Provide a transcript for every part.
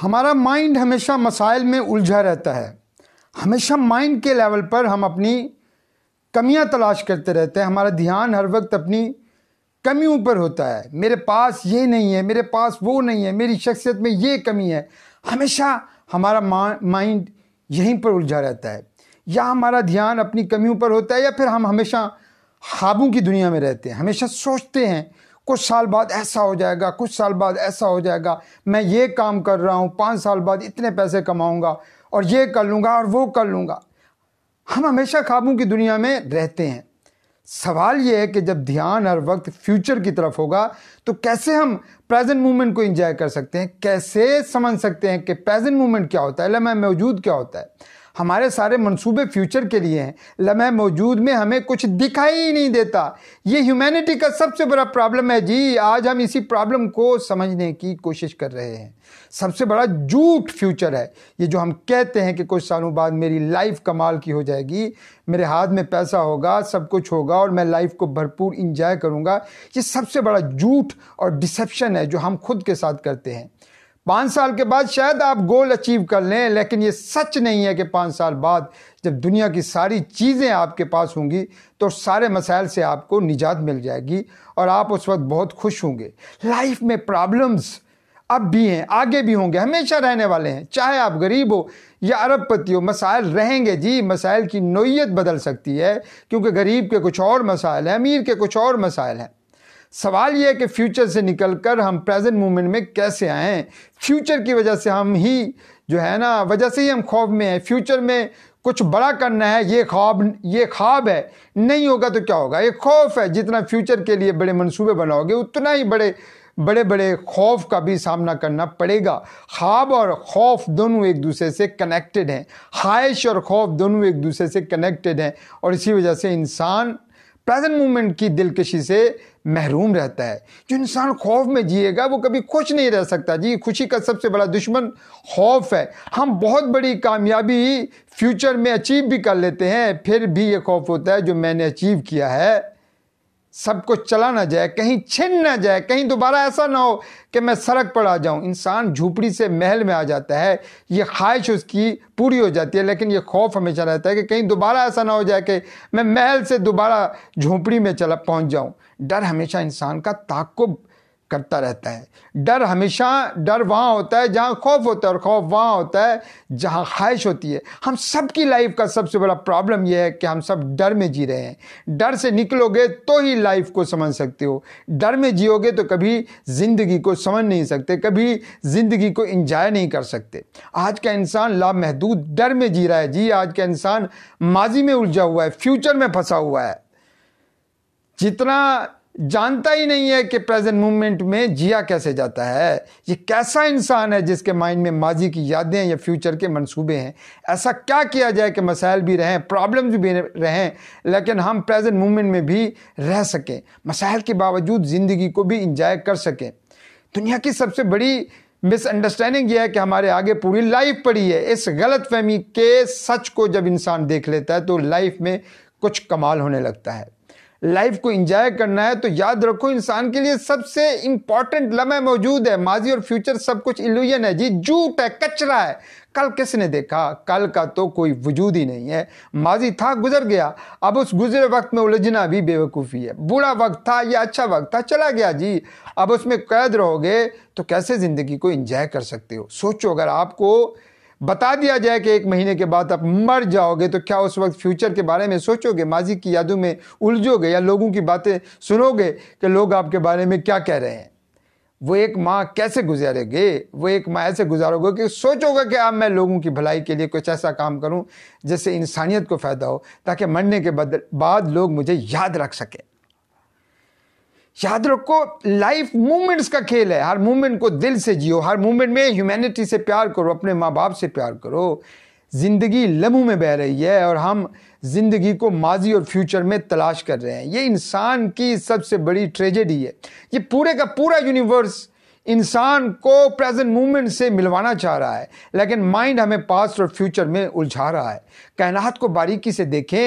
हमारा माइंड हमेशा मसाइल में उलझा रहता है हमेशा माइंड के लेवल पर हम अपनी कमियां तलाश करते रहते हैं हमारा ध्यान हर वक्त अपनी कमियों पर होता है मेरे पास ये नहीं है मेरे पास वो नहीं है मेरी शख्सियत में ये कमी है हमेशा हमारा माइंड यहीं पर उलझा रहता है या हमारा ध्यान अपनी कमियों पर होता है या फिर हम हमेशा ख्वाबों की दुनिया में रहते हैं हमेशा सोचते हैं कुछ साल बाद ऐसा हो जाएगा कुछ साल बाद ऐसा हो जाएगा मैं ये काम कर रहा हूँ पाँच साल बाद इतने पैसे कमाऊँगा और ये कर लूँगा और वो कर लूँगा हम हमेशा ख्वाबों की दुनिया में रहते हैं सवाल ये है कि जब ध्यान हर वक्त फ्यूचर की तरफ होगा तो कैसे हम प्रेजेंट मोमेंट को एंजॉय कर सकते हैं कैसे समझ सकते हैं कि प्रेजेंट मोमेंट क्या होता है लम्हा मौजूद क्या होता है हमारे सारे मंसूबे फ्यूचर के लिए हैं लम्हे मौजूद में हमें कुछ दिखाई ही नहीं देता ये ह्यूमैनिटी का सबसे बड़ा प्रॉब्लम है जी आज हम इसी प्रॉब्लम को समझने की कोशिश कर रहे हैं सबसे बड़ा झूठ फ्यूचर है ये जो हम कहते हैं कि कुछ सालों बाद मेरी लाइफ कमाल की हो जाएगी मेरे हाथ में पैसा होगा सब कुछ होगा और मैं लाइफ को भरपूर इंजॉय करूँगा ये सबसे बड़ा झूठ और डिसेप्शन है जो हम खुद के साथ करते हैं पाँच साल के बाद शायद आप गोल अचीव कर लें लेकिन ये सच नहीं है कि पाँच साल बाद जब दुनिया की सारी चीज़ें आपके पास होंगी तो सारे मसाइल से आपको निजात मिल जाएगी और आप उस वक्त बहुत खुश होंगे लाइफ में प्रॉब्लम्स अब भी हैं आगे भी होंगे हमेशा रहने वाले हैं चाहे आप गरीब हो या अरबपति हो मसाइल रहेंगे जी मसाइल की नोयत बदल सकती है क्योंकि गरीब के कुछ और मसाइल हैं अमीर के कुछ और मसाइल हैं सवाल यह है कि फ्यूचर से निकलकर हम प्रेजेंट मोमेंट में कैसे आएँ फ्यूचर की वजह से हम ही जो है ना वजह से ही हम खौफ में हैं फ्यूचर में कुछ बड़ा करना है ये ख्वाब ये ख्वाब है नहीं होगा तो क्या होगा ये खौफ है जितना फ्यूचर के लिए बड़े मंसूबे बनाओगे उतना ही बड़े बड़े बड़े खौफ का भी सामना करना पड़ेगा ख्वाब और खौफ दोनों एक दूसरे से कनेक्टेड हैं ख्वाहिश और खौफ दोनों एक दूसरे से कनेक्टेड हैं और इसी वजह से इंसान प्रेजेंट मोमेंट की दिलकशी से महरूम रहता है जो इंसान खौफ में जिएगा वो कभी खुश नहीं रह सकता जी खुशी का सबसे बड़ा दुश्मन खौफ है हम बहुत बड़ी कामयाबी फ्यूचर में अचीव भी कर लेते हैं फिर भी ये खौफ होता है जो मैंने अचीव किया है सब कुछ चला ना जाए कहीं छिन ना जाए कहीं दोबारा ऐसा ना हो कि मैं सड़क पर आ जाऊं इंसान झोपड़ी से महल में आ जाता है ये ख्वाहिश उसकी पूरी हो जाती है लेकिन ये खौफ हमेशा रहता है कि कहीं दोबारा ऐसा ना हो जाए कि मैं महल से दोबारा झोपड़ी में चला पहुंच जाऊं डर हमेशा इंसान का ताकुब करता रहता है डर हमेशा डर वहाँ होता है जहाँ खौफ होता है और खौफ वहाँ होता है जहाँ ख्वाहिश होती है हम सब की लाइफ का सबसे बड़ा प्रॉब्लम यह है कि हम सब डर में जी रहे हैं डर से निकलोगे तो ही लाइफ को समझ सकते हो डर में जियोगे तो कभी ज़िंदगी को समझ नहीं सकते कभी ज़िंदगी को इंजॉय नहीं कर सकते आज का इंसान लामहदूद डर में जी रहा है जी आज का इंसान माजी में उलझा हुआ है फ्यूचर में फंसा हुआ है जितना जानता ही नहीं है कि प्रेजेंट मोमेंट में जिया कैसे जाता है ये कैसा इंसान है जिसके माइंड में माजी की यादें या फ्यूचर के मंसूबे हैं ऐसा क्या किया जाए कि मसाइल भी रहें प्रॉब्लम्स भी रहें लेकिन हम प्रेजेंट मोमेंट में भी रह सकें मसाइल के बावजूद ज़िंदगी को भी इंजॉय कर सकें दुनिया की सबसे बड़ी मिसअंडरस्टैंडिंग यह है कि हमारे आगे पूरी लाइफ पड़ी है इस गलत फहमी के सच को जब इंसान देख लेता है तो लाइफ में कुछ कमाल होने लगता है लाइफ को इंजॉय करना है तो याद रखो इंसान के लिए सबसे इंपॉर्टेंट लम्हे मौजूद है माजी और फ्यूचर सब कुछ इल्यूजन है जी झूठ है कचरा है कल किसने देखा कल का तो कोई वजूद ही नहीं है माजी था गुजर गया अब उस गुजरे वक्त में उलझना भी बेवकूफ़ी है बुरा वक्त था या अच्छा वक्त था चला गया जी अब उसमें कैद रहोगे तो कैसे ज़िंदगी को इंजॉय कर सकते हो सोचो अगर आपको बता दिया जाए कि एक महीने के बाद आप मर जाओगे तो क्या उस वक्त फ्यूचर के बारे में सोचोगे माजी की यादों में उलझोगे या लोगों की बातें सुनोगे कि लोग आपके बारे में क्या कह रहे हैं वो एक माँ कैसे गुजारेगे वो एक माँ ऐसे गुजारोगे कि सोचोगे कि अब मैं लोगों की भलाई के लिए कुछ ऐसा काम करूँ जिससे इंसानियत को फ़ायदा हो ताकि मरने के बाद लोग मुझे याद रख सकें याद रखो लाइफ मूवमेंट्स का खेल है हर मूवमेंट को दिल से जियो हर मूवमेंट में ह्यूमैनिटी से प्यार करो अपने माँ बाप से प्यार करो ज़िंदगी लम्हों में बह रही है और हम ज़िंदगी को माजी और फ्यूचर में तलाश कर रहे हैं ये इंसान की सबसे बड़ी ट्रेजेडी है ये पूरे का पूरा यूनिवर्स इंसान को प्रेजेंट मूवमेंट से मिलवाना चाह रहा है लेकिन माइंड हमें पास्ट और फ्यूचर में उलझा रहा है कायनात को बारीकी से देखें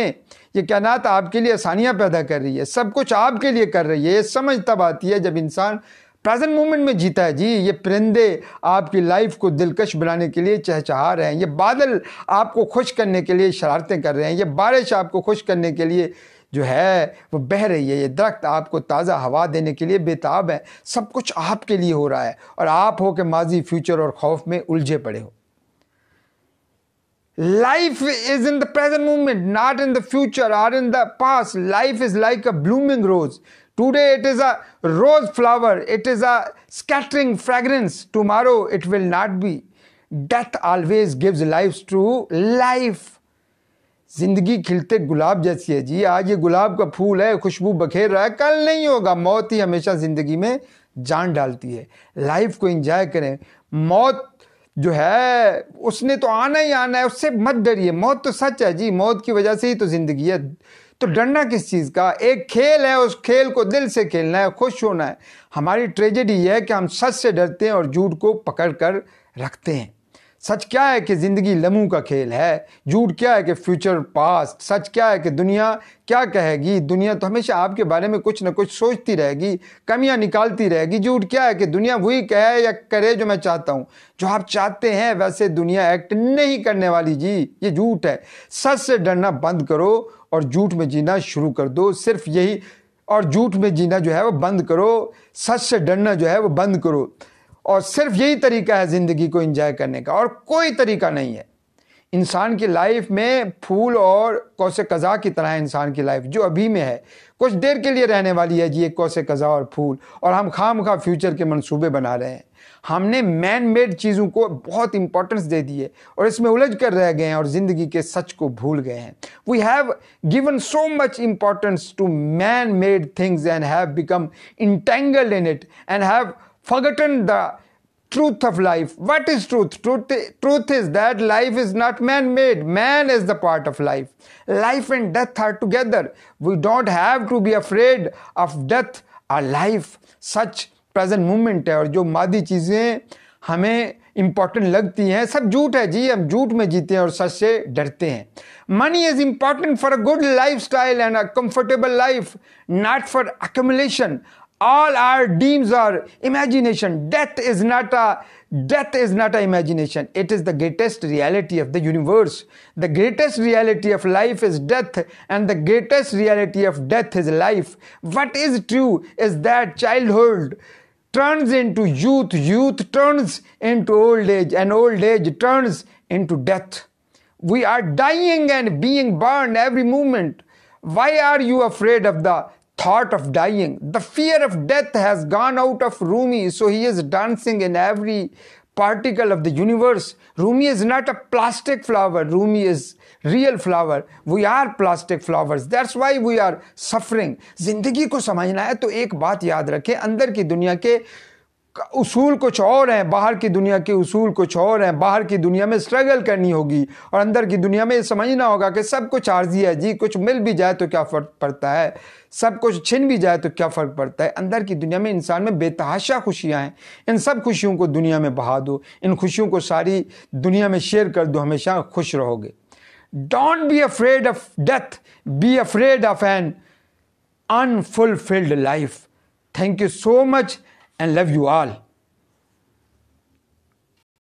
ये कायनात आपके लिए आसानियाँ पैदा कर रही है सब कुछ आपके लिए कर रही है ये समझ तब आती है जब इंसान प्रेजेंट मोमेंट में जीता है जी ये परिंदे आपकी लाइफ को दिलकश बनाने के लिए चहचहा रहे हैं ये बादल आपको खुश करने के लिए शरारतें कर रहे हैं ये बारिश आपको खुश करने के लिए जो है वो बह रही है ये दरख्त आपको ताज़ा हवा देने के लिए बेताब है सब कुछ आपके लिए हो रहा है और आप हो के माजी फ्यूचर और खौफ में उलझे पड़े हो life is in the present moment not in the future or in the past life is like a blooming rose today it is a rose flower it is a scattering fragrance tomorrow it will not be death always gives life to life ज़िंदगी खिलते गुलाब जैसी है जी आज ये गुलाब का फूल है खुशबू बखेर रहा है कल नहीं होगा मौत ही हमेशा ज़िंदगी में जान डालती है लाइफ को इंजॉय करें मौत जो है उसने तो आना ही आना है उससे मत डरिए मौत तो सच है जी मौत की वजह से ही तो ज़िंदगी है तो डरना किस चीज़ का एक खेल है उस खेल को दिल से खेलना है खुश होना है हमारी ट्रेजेडी है कि हम सच से डरते हैं और झूठ को पकड़ कर रखते हैं सच क्या है कि ज़िंदगी लम्हों का खेल है झूठ क्या है कि फ्यूचर पास्ट सच क्या है कि दुनिया क्या कहेगी दुनिया तो हमेशा आपके बारे में कुछ ना कुछ सोचती रहेगी कमियां निकालती रहेगी झूठ क्या है कि दुनिया वही कहे या करे जो मैं चाहता हूँ जो आप चाहते हैं वैसे दुनिया एक्ट नहीं करने वाली जी ये झूठ है सच से डरना बंद करो और झूठ में जीना शुरू कर दो सिर्फ यही और झूठ में जीना जो है वो बंद करो सच से डरना जो है वो बंद करो और सिर्फ यही तरीका है ज़िंदगी को इंजॉय करने का और कोई तरीका नहीं है इंसान की लाइफ में फूल और कौश कज़ा की तरह इंसान की लाइफ जो अभी में है कुछ देर के लिए रहने वाली है जी एक कौसे कज़ा और फूल और हम खाम खा फ्यूचर के मंसूबे बना रहे हैं हमने मैन मेड चीज़ों को बहुत इंपॉर्टेंस दे दी है और इसमें उलझ कर रह गए हैं और ज़िंदगी के सच को भूल गए हैं we have given so much importance to man made things and have become entangled in it and have forgotten the truth of life. What is truth? Truth, truth is that life is not man made, man is the part of life. Life and death are together. We don't have to be afraid of death or life. Such present movement है और जो मादी चीज़ें हमें important लगती हैं सब झूठ है जी हम झूठ में जीते हैं और सच से डरते हैं money is important for a good life style and a comfortable life not for accumulation all our dreams are imagination death is not a death is not an imagination it is the greatest reality of the universe the greatest reality of life is death and the greatest reality of death is life what is true is that childhood turns into youth youth turns into old age and old age turns into death we are dying and being burned every moment why are you afraid of the thought of dying. The fear of death has gone out of Rumi, so he is dancing in every particle of the universe. Rumi is not a plastic flower, Rumi is real flower. We are plastic flowers. That's why we are suffering. जिंदगी को समझना है तो एक बात याद रखें अंदर की दुनिया के उसूल कुछ और हैं बाहर की दुनिया के उसूल कुछ और हैं बाहर की दुनिया में स्ट्रगल करनी होगी और अंदर की दुनिया में समझना होगा कि सब कुछ आर्जी है जी कुछ मिल भी जाए तो क्या फ़र्क पड़ता है सब कुछ छिन भी जाए तो क्या फ़र्क पड़ता है अंदर की दुनिया में इंसान में बेतहाशा खुशियाँ हैं इन सब खुशियों को दुनिया में बहा दो इन खुशियों को सारी दुनिया में शेयर कर दो हमेशा खुश रहोगे don't be afraid of death be afraid of an unfulfilled life thank you so much and love you all.